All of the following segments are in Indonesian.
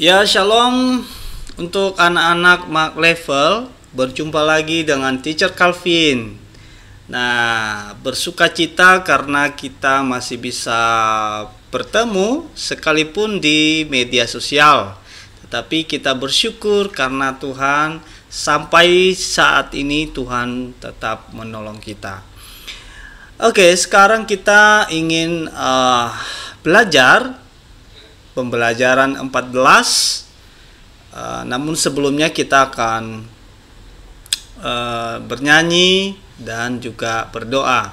Ya shalom untuk anak-anak Mark Level berjumpa lagi dengan Teacher Calvin. Nah bersuka cita karena kita masih bisa bertemu sekalipun di media sosial. Tetapi kita bersyukur karena Tuhan sampai saat ini Tuhan tetap menolong kita. Oke sekarang kita ingin uh, belajar pembelajaran 14 uh, eh, namun sebelumnya kita akan uh, bernyanyi dan juga berdoa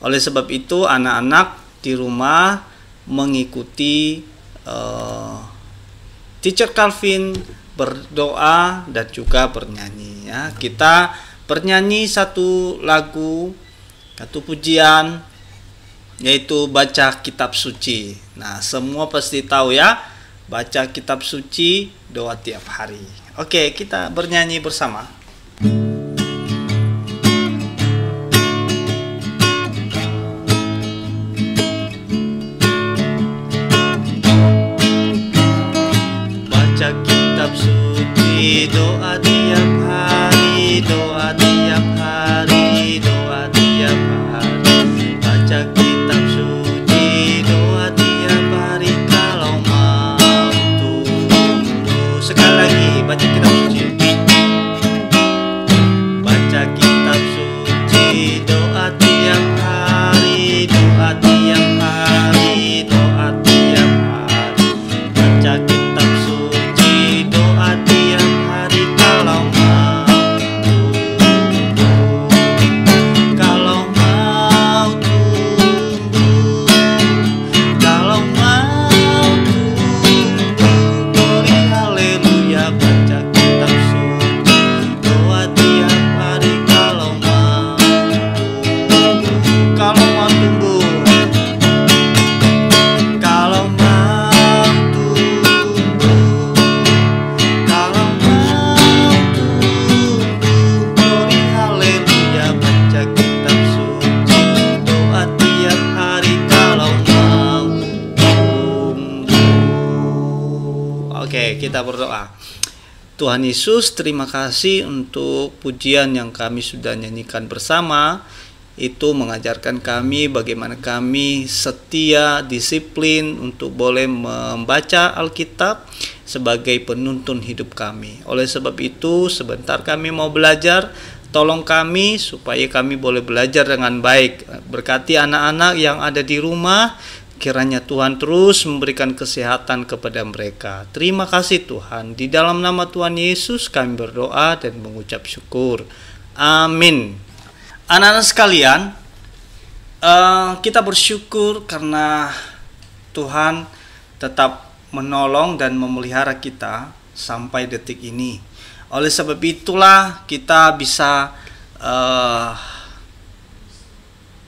oleh sebab itu anak-anak di rumah mengikuti uh, teacher Calvin berdoa dan juga bernyanyi ya kita bernyanyi satu lagu satu pujian yaitu baca kitab suci. Nah, semua pasti tahu ya, baca kitab suci doa tiap hari. Oke, kita bernyanyi bersama. Hmm. berdoa. Tuhan Yesus, terima kasih untuk pujian yang kami sudah nyanyikan bersama. Itu mengajarkan kami bagaimana kami setia, disiplin untuk boleh membaca Alkitab sebagai penuntun hidup kami. Oleh sebab itu, sebentar kami mau belajar, tolong kami supaya kami boleh belajar dengan baik. Berkati anak-anak yang ada di rumah, Kiranya Tuhan terus memberikan kesehatan kepada mereka. Terima kasih Tuhan. Di dalam nama Tuhan Yesus kami berdoa dan mengucap syukur. Amin. Anak-anak sekalian, uh, kita bersyukur karena Tuhan tetap menolong dan memelihara kita sampai detik ini. Oleh sebab itulah kita bisa uh,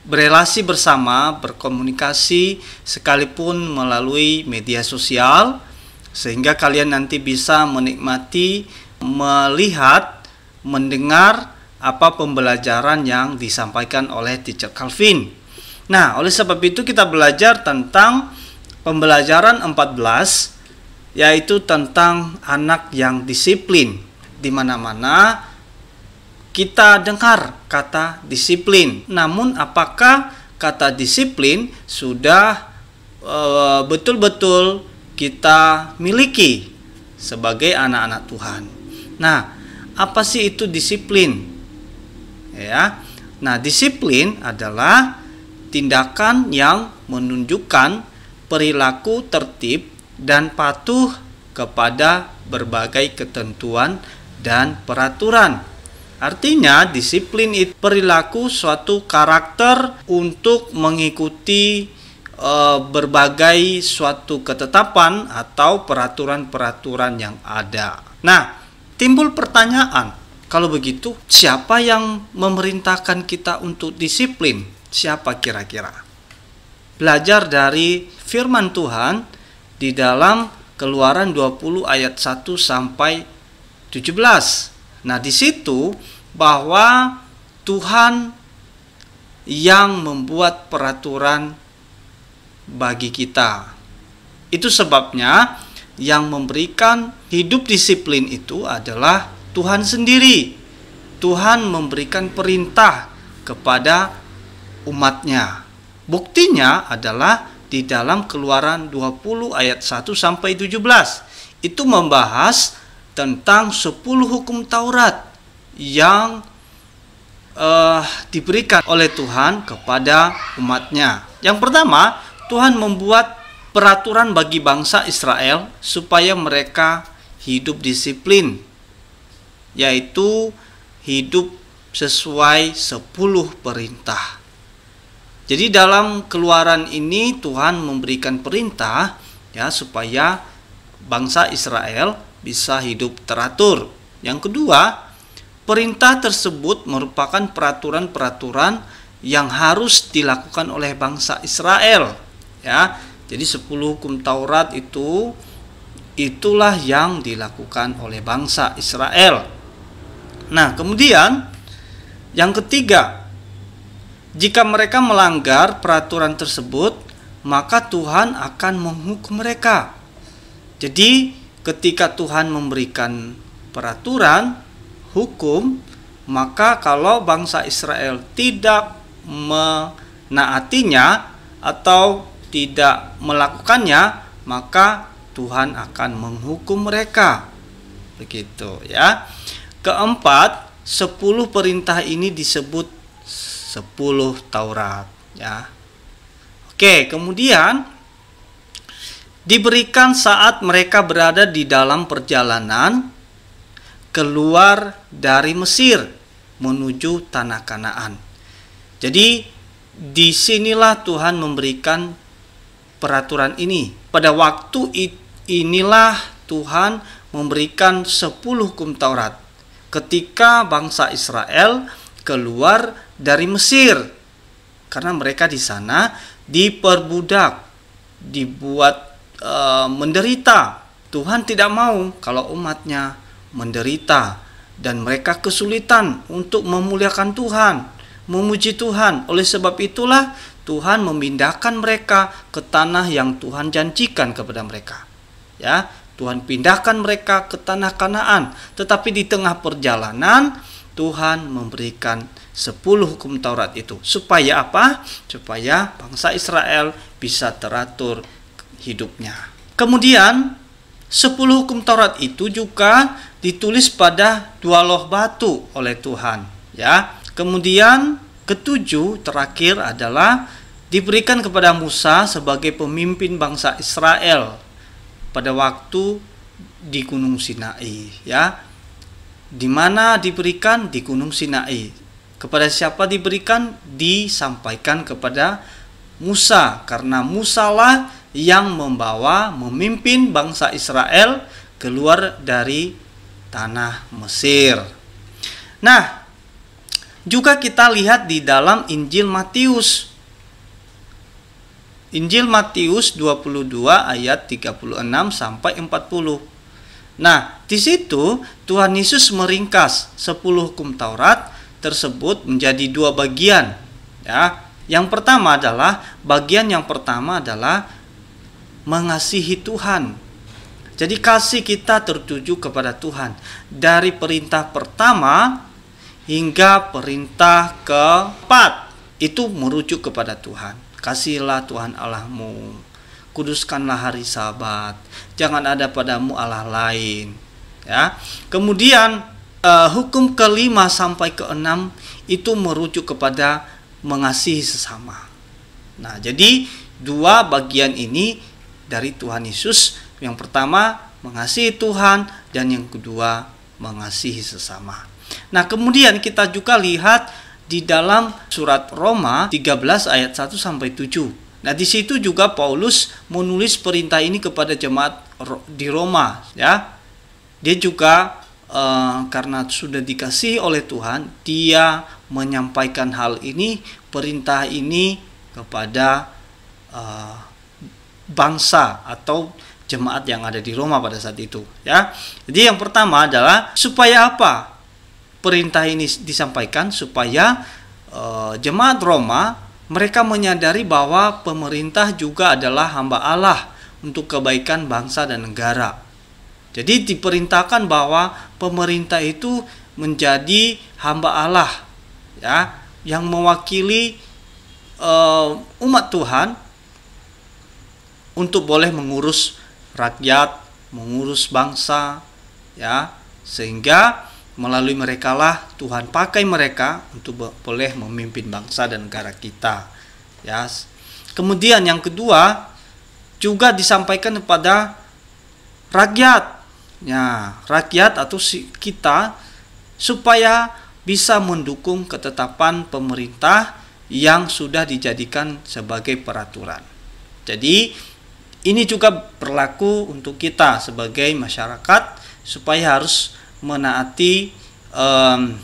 berelasi bersama, berkomunikasi sekalipun melalui media sosial sehingga kalian nanti bisa menikmati, melihat, mendengar apa pembelajaran yang disampaikan oleh teacher Calvin. Nah, oleh sebab itu kita belajar tentang pembelajaran 14 yaitu tentang anak yang disiplin di mana-mana kita dengar kata disiplin. Namun apakah kata disiplin sudah eh, betul-betul kita miliki sebagai anak-anak Tuhan? Nah, apa sih itu disiplin? Ya. Nah, disiplin adalah tindakan yang menunjukkan perilaku tertib dan patuh kepada berbagai ketentuan dan peraturan Artinya, disiplin itu perilaku suatu karakter untuk mengikuti e, berbagai suatu ketetapan atau peraturan-peraturan yang ada. Nah, timbul pertanyaan, kalau begitu siapa yang memerintahkan kita untuk disiplin? Siapa kira-kira? Belajar dari firman Tuhan di dalam Keluaran 20 ayat 1 sampai 17. Nah, di situ bahwa Tuhan yang membuat peraturan bagi kita. Itu sebabnya yang memberikan hidup disiplin itu adalah Tuhan sendiri. Tuhan memberikan perintah kepada umatnya. Buktinya adalah di dalam keluaran 20 ayat 1 sampai 17. Itu membahas tentang 10 hukum Taurat yang uh, diberikan oleh Tuhan kepada umatnya. Yang pertama, Tuhan membuat peraturan bagi bangsa Israel supaya mereka hidup disiplin, yaitu hidup sesuai sepuluh perintah. Jadi dalam keluaran ini Tuhan memberikan perintah ya supaya bangsa Israel bisa hidup teratur. Yang kedua, Perintah tersebut merupakan peraturan-peraturan yang harus dilakukan oleh bangsa Israel. Ya, jadi 10 hukum Taurat itu itulah yang dilakukan oleh bangsa Israel. Nah, kemudian yang ketiga, jika mereka melanggar peraturan tersebut, maka Tuhan akan menghukum mereka. Jadi, ketika Tuhan memberikan peraturan, hukum, maka kalau bangsa Israel tidak menaatinya atau tidak melakukannya, maka Tuhan akan menghukum mereka. Begitu ya. Keempat, sepuluh perintah ini disebut sepuluh Taurat ya. Oke, kemudian diberikan saat mereka berada di dalam perjalanan keluar dari Mesir menuju tanah Kanaan. Jadi disinilah Tuhan memberikan peraturan ini. Pada waktu inilah Tuhan memberikan 10 hukum Taurat ketika bangsa Israel keluar dari Mesir. Karena mereka di sana diperbudak, dibuat e, menderita. Tuhan tidak mau kalau umatnya menderita dan mereka kesulitan untuk memuliakan Tuhan, memuji Tuhan. Oleh sebab itulah Tuhan memindahkan mereka ke tanah yang Tuhan janjikan kepada mereka. Ya, Tuhan pindahkan mereka ke tanah Kanaan, tetapi di tengah perjalanan Tuhan memberikan sepuluh hukum Taurat itu supaya apa? Supaya bangsa Israel bisa teratur hidupnya. Kemudian Sepuluh hukum Taurat itu juga ditulis pada dua loh batu oleh Tuhan. Ya, kemudian ketujuh terakhir adalah diberikan kepada Musa sebagai pemimpin bangsa Israel pada waktu di Gunung Sinai. Ya, di mana diberikan di Gunung Sinai. Kepada siapa diberikan disampaikan kepada Musa karena Musalah yang membawa memimpin bangsa Israel keluar dari tanah Mesir. Nah, juga kita lihat di dalam Injil Matius. Injil Matius 22 ayat 36 sampai 40. Nah, di situ Tuhan Yesus meringkas 10 hukum Taurat tersebut menjadi dua bagian. Ya, yang pertama adalah bagian yang pertama adalah mengasihi Tuhan. Jadi kasih kita tertuju kepada Tuhan dari perintah pertama hingga perintah keempat itu merujuk kepada Tuhan. Kasihilah Tuhan Allahmu. Kuduskanlah hari Sabat. Jangan ada padamu allah lain. Ya. Kemudian eh, hukum kelima sampai keenam itu merujuk kepada mengasihi sesama. Nah, jadi dua bagian ini dari Tuhan Yesus. Yang pertama, mengasihi Tuhan dan yang kedua, mengasihi sesama. Nah, kemudian kita juga lihat di dalam surat Roma 13 ayat 1 sampai 7. Nah, di situ juga Paulus menulis perintah ini kepada jemaat di Roma, ya. Dia juga Uh, karena sudah dikasih oleh Tuhan, dia menyampaikan hal ini, perintah ini kepada uh, bangsa atau jemaat yang ada di Roma pada saat itu ya. Jadi yang pertama adalah supaya apa? Perintah ini disampaikan supaya e, jemaat Roma mereka menyadari bahwa pemerintah juga adalah hamba Allah untuk kebaikan bangsa dan negara. Jadi diperintahkan bahwa pemerintah itu menjadi hamba Allah ya yang mewakili e, umat Tuhan untuk boleh mengurus rakyat, mengurus bangsa, ya, sehingga melalui merekalah Tuhan pakai mereka untuk boleh memimpin bangsa dan negara kita. Ya. Kemudian yang kedua juga disampaikan kepada rakyat. Ya, rakyat atau kita supaya bisa mendukung ketetapan pemerintah yang sudah dijadikan sebagai peraturan. Jadi ini juga berlaku untuk kita sebagai masyarakat supaya harus menaati peraturan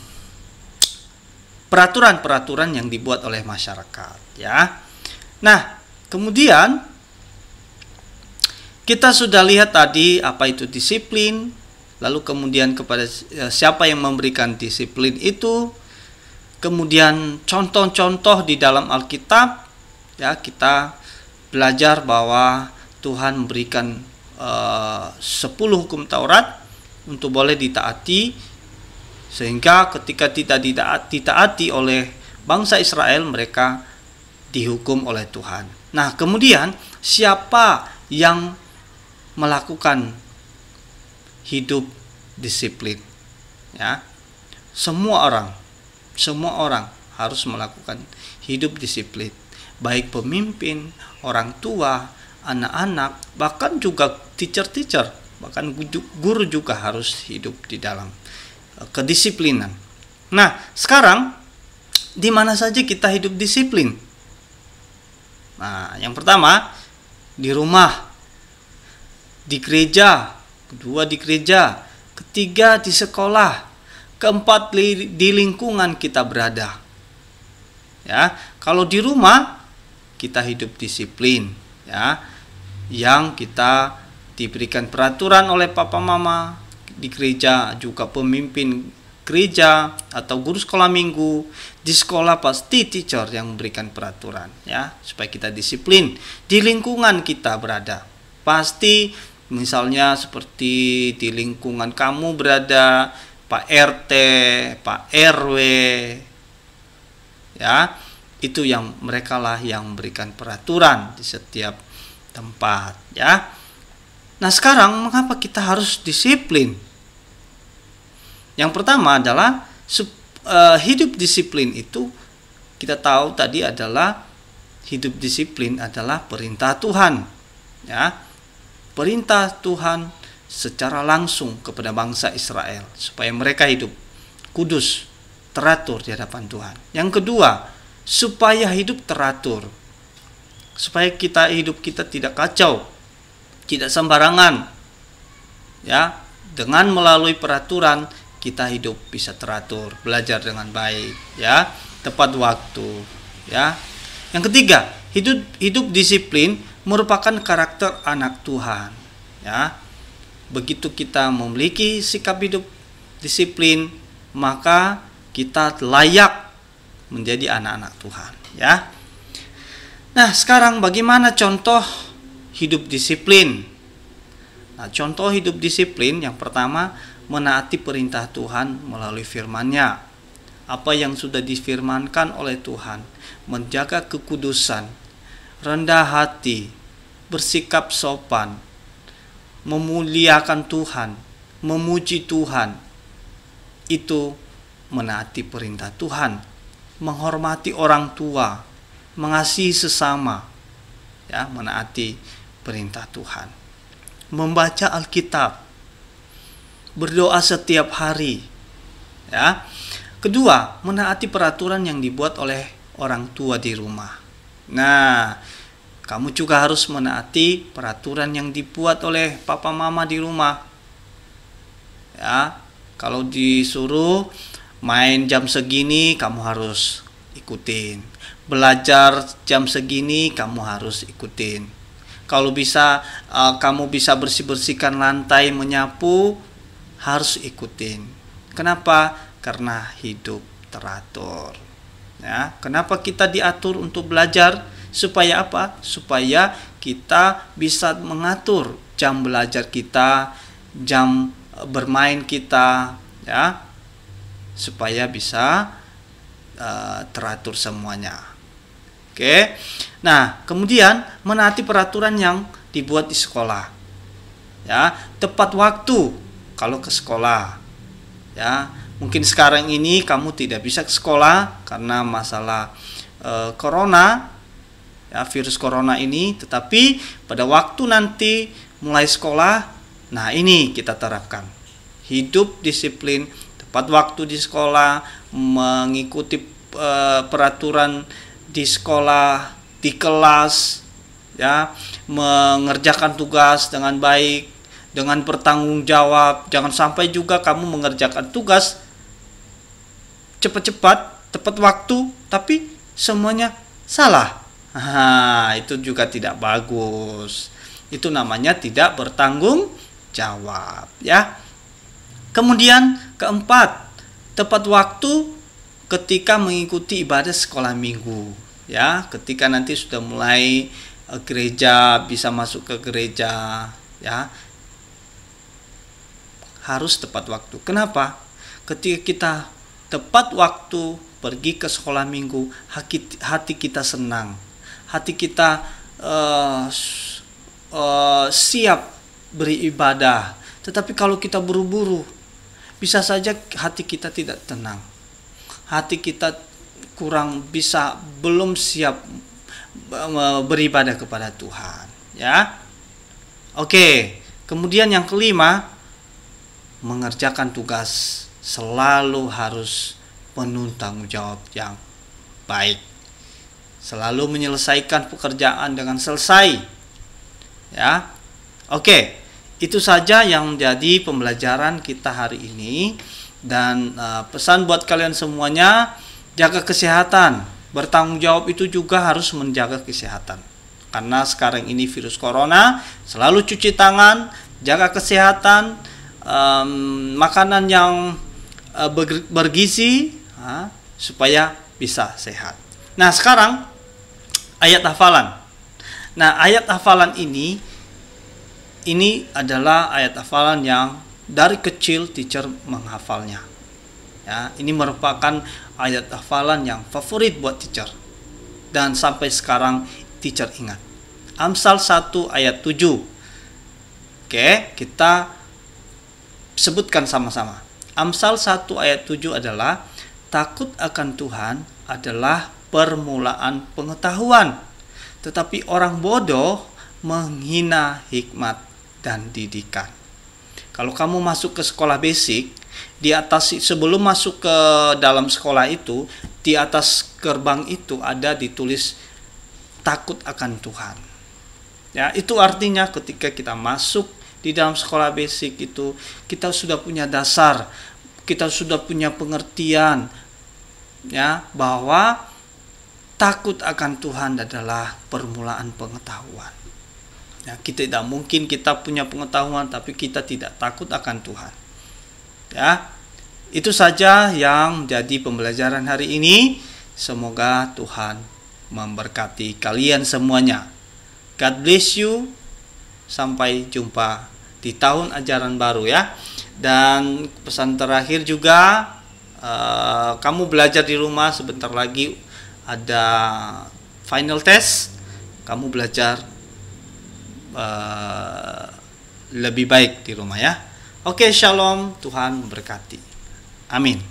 peraturan-peraturan yang dibuat oleh masyarakat ya. Nah, kemudian kita sudah lihat tadi apa itu disiplin, lalu kemudian kepada eh, siapa yang memberikan disiplin itu, kemudian contoh-contoh di dalam Alkitab ya kita belajar bahwa Tuhan memberikan eh, uh, 10 hukum Taurat untuk boleh ditaati sehingga ketika tidak ditaati, oleh bangsa Israel mereka dihukum oleh Tuhan. Nah, kemudian siapa yang melakukan hidup disiplin? Ya. Semua orang, semua orang harus melakukan hidup disiplin, baik pemimpin, orang tua, anak-anak, bahkan juga teacher-teacher, bahkan guru juga harus hidup di dalam eh, kedisiplinan. Nah, sekarang di mana saja kita hidup disiplin? Nah, yang pertama di rumah, di gereja, kedua di gereja, ketiga di sekolah, keempat di lingkungan kita berada. Ya, kalau di rumah kita hidup disiplin, ya yang kita diberikan peraturan oleh papa mama di gereja juga pemimpin gereja atau guru sekolah minggu di sekolah pasti teacher yang memberikan peraturan ya supaya kita disiplin di lingkungan kita berada pasti misalnya seperti di lingkungan kamu berada Pak RT Pak RW ya itu yang merekalah yang memberikan peraturan di setiap tempat ya. Nah, sekarang mengapa kita harus disiplin? Yang pertama adalah eh, hidup disiplin itu kita tahu tadi adalah hidup disiplin adalah perintah Tuhan. Ya. Perintah Tuhan secara langsung kepada bangsa Israel supaya mereka hidup kudus, teratur di hadapan Tuhan. Yang kedua, supaya hidup teratur supaya kita hidup kita tidak kacau, tidak sembarangan. Ya, dengan melalui peraturan kita hidup bisa teratur, belajar dengan baik, ya, tepat waktu, ya. Yang ketiga, hidup hidup disiplin merupakan karakter anak Tuhan, ya. Begitu kita memiliki sikap hidup disiplin, maka kita layak menjadi anak-anak Tuhan, ya. Nah, sekarang bagaimana contoh hidup disiplin? Nah, contoh hidup disiplin yang pertama menaati perintah Tuhan melalui firman-Nya. Apa yang sudah difirmankan oleh Tuhan, menjaga kekudusan, rendah hati, bersikap sopan, memuliakan Tuhan, memuji Tuhan. Itu menaati perintah Tuhan, menghormati orang tua, mengasihi sesama, ya, menaati perintah Tuhan, membaca Alkitab, berdoa setiap hari, ya. Kedua, menaati peraturan yang dibuat oleh orang tua di rumah. Nah, kamu juga harus menaati peraturan yang dibuat oleh papa mama di rumah. Ya, kalau disuruh main jam segini kamu harus ikutin belajar jam segini kamu harus ikutin kalau bisa uh, kamu bisa bersih-bersihkan lantai menyapu harus ikutin kenapa karena hidup teratur ya kenapa kita diatur untuk belajar supaya apa supaya kita bisa mengatur jam belajar kita jam eh, bermain kita ya supaya bisa uh, teratur semuanya Oke. Nah, kemudian menaati peraturan yang dibuat di sekolah. Ya, tepat waktu kalau ke sekolah. Ya, mungkin sekarang ini kamu tidak bisa ke sekolah karena masalah e, corona ya virus corona ini, tetapi pada waktu nanti mulai sekolah, nah ini kita terapkan. Hidup disiplin, tepat waktu di sekolah, mengikuti eh, peraturan di sekolah, di kelas, ya, mengerjakan tugas dengan baik, dengan bertanggung jawab. Jangan sampai juga kamu mengerjakan tugas cepat-cepat, tepat waktu, tapi semuanya salah. itu juga tidak bagus. Itu namanya tidak bertanggung jawab, ya. Kemudian keempat, tepat waktu ketika mengikuti ibadah sekolah minggu ya ketika nanti sudah mulai e, gereja bisa masuk ke gereja ya harus tepat waktu kenapa ketika kita tepat waktu pergi ke sekolah minggu hati kita senang hati kita uh, uh, siap beribadah tetapi kalau kita buru-buru bisa saja hati kita tidak tenang hati kita kurang bisa belum siap beribadah kepada Tuhan ya oke kemudian yang kelima mengerjakan tugas selalu harus penuh tanggung jawab yang baik selalu menyelesaikan pekerjaan dengan selesai ya oke itu saja yang jadi pembelajaran kita hari ini dan uh, pesan buat kalian semuanya, jaga kesehatan. Bertanggung jawab itu juga harus menjaga kesehatan. Karena sekarang ini virus corona, selalu cuci tangan, jaga kesehatan, um, makanan yang uh, bergizi, uh, supaya bisa sehat. Nah sekarang ayat hafalan. Nah ayat hafalan ini ini adalah ayat hafalan yang dari kecil teacher menghafalnya. Ya, ini merupakan ayat hafalan yang favorit buat teacher. Dan sampai sekarang teacher ingat. Amsal 1 ayat 7. Oke, kita sebutkan sama-sama. Amsal 1 ayat 7 adalah takut akan Tuhan adalah permulaan pengetahuan. Tetapi orang bodoh menghina hikmat dan didikan. Kalau kamu masuk ke sekolah basic, di atas sebelum masuk ke dalam sekolah itu, di atas gerbang itu ada ditulis takut akan Tuhan. Ya, itu artinya ketika kita masuk di dalam sekolah basic itu, kita sudah punya dasar, kita sudah punya pengertian ya bahwa takut akan Tuhan adalah permulaan pengetahuan. Ya, kita tidak mungkin kita punya pengetahuan tapi kita tidak takut akan Tuhan. Ya. Itu saja yang jadi pembelajaran hari ini. Semoga Tuhan memberkati kalian semuanya. God bless you. Sampai jumpa di tahun ajaran baru ya. Dan pesan terakhir juga uh, kamu belajar di rumah sebentar lagi ada final test. Kamu belajar Eh, lebih baik di rumah ya. Oke, shalom. Tuhan memberkati. Amin.